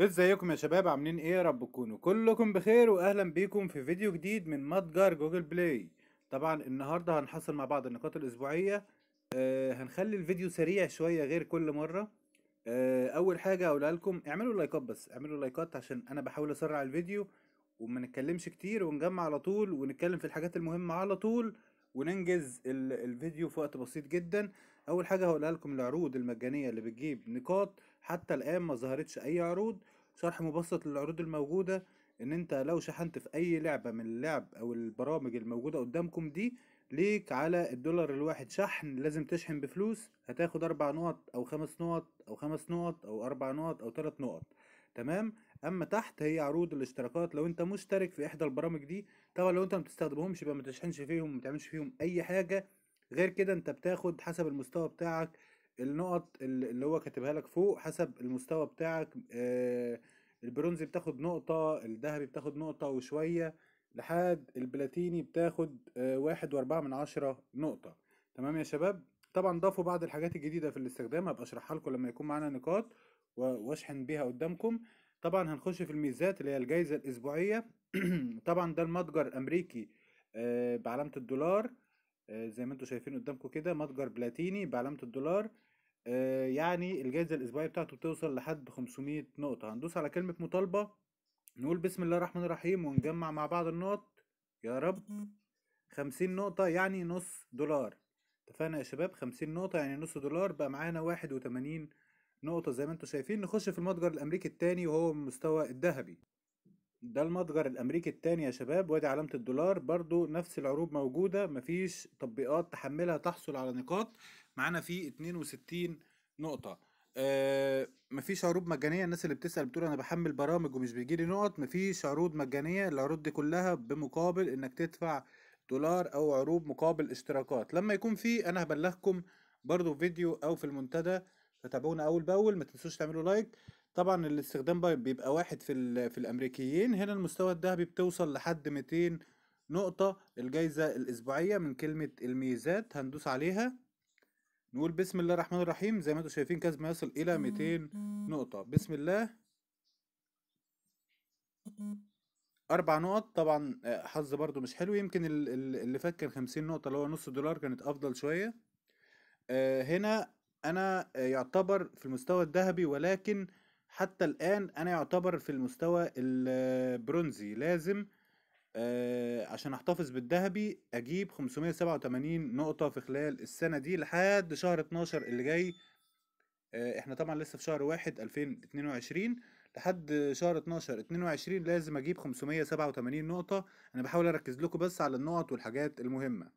ازيكم يا شباب عاملين ايه يا رب تكونوا كلكم بخير واهلا بيكم في فيديو جديد من متجر جوجل بلاي طبعا النهارده هنحصل مع بعض النقاط الاسبوعيه آه هنخلي الفيديو سريع شويه غير كل مره آه اول حاجه اقولها لكم اعملوا لايكات بس اعملوا لايكات عشان انا بحاول اسرع الفيديو وما نتكلمش كتير ونجمع على طول ونتكلم في الحاجات المهمه على طول وننجز الفيديو في وقت بسيط جدا اول حاجه هقولها لكم العروض المجانيه اللي بتجيب نقاط حتى الان ما ظهرتش اي عروض شرح مبسط للعروض الموجوده ان انت لو شحنت في اي لعبه من اللعب او البرامج الموجوده قدامكم دي ليك على الدولار الواحد شحن لازم تشحن بفلوس هتاخد اربع نقط او خمس نقط او خمس نقط او اربع نقط او ثلاث نقط تمام اما تحت هي عروض الاشتراكات لو انت مشترك في احدى البرامج دي طبعا لو انت ما بتستخدمهمش يبقى ما تشحنش فيهم ما تعملش فيهم اي حاجه غير كده انت بتاخد حسب المستوى بتاعك النقط اللي هو كاتبها لك فوق حسب المستوى بتاعك آه، البرونز بتاخد نقطة الذهبي بتاخد نقطة وشوية لحد البلاتيني بتاخد آه، واحد واربعة من عشرة نقطة تمام يا شباب طبعا ضافوا بعض الحاجات الجديدة في الاستخدام هبقى اشرحها لكم لما يكون معانا نقاط واشحن بيها قدامكم طبعا هنخش في الميزات اللي هي الجايزة الأسبوعية طبعا ده المتجر امريكي آه، بعلامة الدولار آه، زي ما انتم شايفين قدامكم كده متجر بلاتيني بعلامة الدولار آه، يعني الجائزة الأسبوعية بتاعته بتوصل لحد 500 نقطة هندوس على كلمة مطالبة نقول بسم الله الرحمن الرحيم ونجمع مع بعض النقط يا رب 50 نقطة يعني نص دولار اتفقنا يا شباب 50 نقطة يعني نص دولار بقى معانا 81 نقطة زي ما انتم شايفين نخش في المتجر الأمريكي التاني وهو المستوى الذهبي ده المتجر الامريكي التاني يا شباب وادي علامة الدولار برضو نفس العروض موجودة مفيش تطبيقات تحملها تحصل على نقاط معانا في 62 نقطة آه مفيش عروض مجانية الناس اللي بتسأل بتقول انا بحمل برامج ومش بيجي لي نقط مفيش عروض مجانية العروض دي كلها بمقابل انك تدفع دولار او عروض مقابل اشتراكات لما يكون في انا هبلغكم برضو في فيديو او في المنتدى فتابعونا اول باول ما تنسوش تعملوا لايك طبعا الاستخدام بيبقى واحد في في الامريكيين هنا المستوى الذهبي بتوصل لحد 200 نقطة الجايزة الأسبوعية من كلمة الميزات هندوس عليها نقول بسم الله الرحمن الرحيم زي ما انتم شايفين كاز ما يصل إلى 200 نقطة بسم الله أربع نقط طبعا آه، حظ برضو مش حلو يمكن اللي فات كان 50 نقطة اللي هو نص دولار كانت أفضل شوية آه، هنا أنا يعتبر في المستوى الذهبي ولكن حتى الآن أنا يعتبر في المستوى البرونزي لازم آه عشان أحتفظ بالذهبي أجيب 587 نقطة في خلال السنة دي لحد شهر 12 اللي جاي آه احنا طبعا لسه في شهر واحد 2022 لحد شهر 12 22 لازم أجيب 587 نقطة أنا بحاول أركز لكم بس على النقط والحاجات المهمة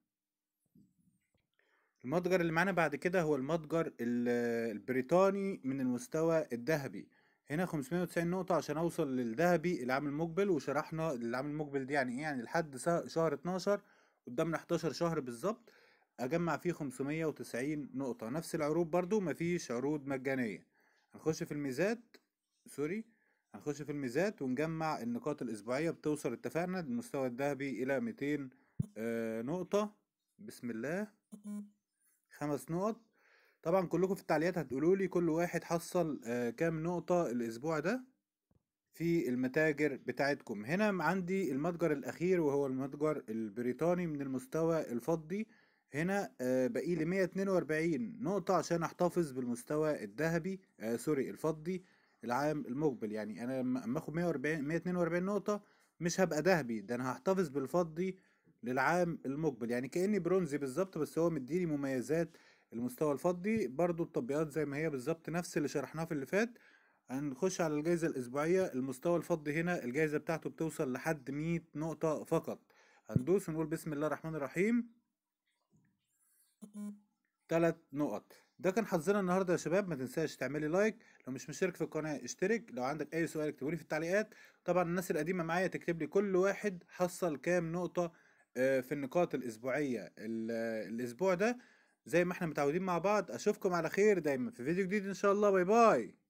المتجر اللي معانا بعد كده هو المتجر البريطاني من المستوى الذهبي هنا 590 نقطة عشان اوصل للذهبي العام المقبل وشرحنا العام المقبل دي يعني ايه يعني لحد شهر 12 قدامنا 11 شهر بالظبط اجمع فيه 590 نقطة نفس العروض برضو مفيش عروض مجانية هنخش في الميزات سوري هنخش في الميزات ونجمع النقاط الاسبوعية بتوصل اتفقنا المستوى الذهبي الى 200 آه، نقطة بسم الله خمس نقط طبعا كلكم في التعليقات هتقولوا لي كل واحد حصل آه، كام نقطة الأسبوع ده في المتاجر بتاعتكم هنا عندي المتجر الأخير وهو المتجر البريطاني من المستوى الفضي هنا آه، بقي لي 142 نقطة عشان أحتفظ بالمستوى الذهبي آه، سوري الفضي العام المقبل يعني أنا لما آخد 140 142 نقطة مش هبقى ذهبي ده أنا هحتفظ بالفضي للعام المقبل يعني كأني برونزي بالظبط بس هو مديني مميزات المستوى الفضي برضو التطبيقات زي ما هي بالظبط نفس اللي شرحناه في اللي فات هنخش على الجائزة الأسبوعية المستوى الفضي هنا الجائزة بتاعته بتوصل لحد مية نقطة فقط هندوس ونقول بسم الله الرحمن الرحيم تلات نقط ده كان حظنا النهارده يا شباب ما تنساش تعملي لايك لو مش مشترك في القناه اشترك لو عندك اي سؤال اكتبولي في التعليقات طبعا الناس القديمه معايا تكتب لي كل واحد حصل كام نقطه آه، في النقاط الاسبوعيه الاسبوع ده زي ما احنا متعودين مع بعض اشوفكم على خير دايما في فيديو جديد ان شاء الله باي باي